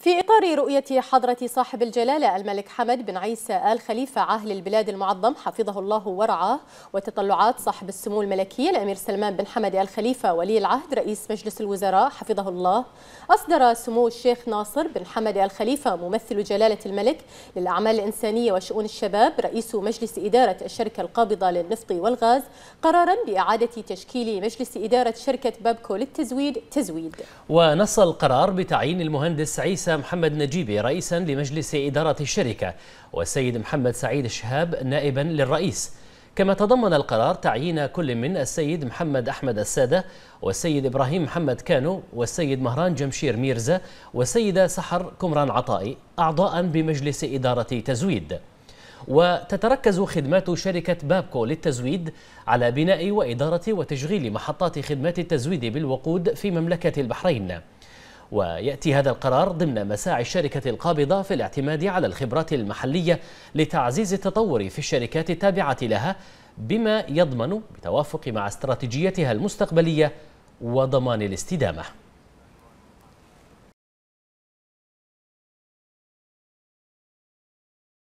في إطار رؤية حضرة صاحب الجلالة الملك حمد بن عيسى آل خليفة عاهل البلاد المعظم حفظه الله ورعاه وتطلعات صاحب السمو الملكي الأمير سلمان بن حمد آل خليفة ولي العهد رئيس مجلس الوزراء حفظه الله أصدر سمو الشيخ ناصر بن حمد آل خليفة ممثل جلالة الملك للأعمال الإنسانية وشؤون الشباب رئيس مجلس إدارة الشركة القابضة للنفط والغاز قرارا بإعادة تشكيل مجلس إدارة شركة بابكو للتزويد تزويد ونص القرار بتعيين المهندس عيسى محمد نجيبي رئيسا لمجلس إدارة الشركة والسيد محمد سعيد الشهاب نائبا للرئيس كما تضمن القرار تعيين كل من السيد محمد أحمد السادة والسيد إبراهيم محمد كانو والسيد مهران جمشير ميرزا والسيدة سحر كمران عطائي أعضاء بمجلس إدارة تزويد وتتركز خدمات شركة بابكو للتزويد على بناء وإدارة وتشغيل محطات خدمات التزويد بالوقود في مملكة البحرين ويأتي هذا القرار ضمن مساعي الشركة القابضة في الاعتماد على الخبرات المحلية لتعزيز التطور في الشركات التابعة لها بما يضمن بتوافق مع استراتيجيتها المستقبلية وضمان الاستدامة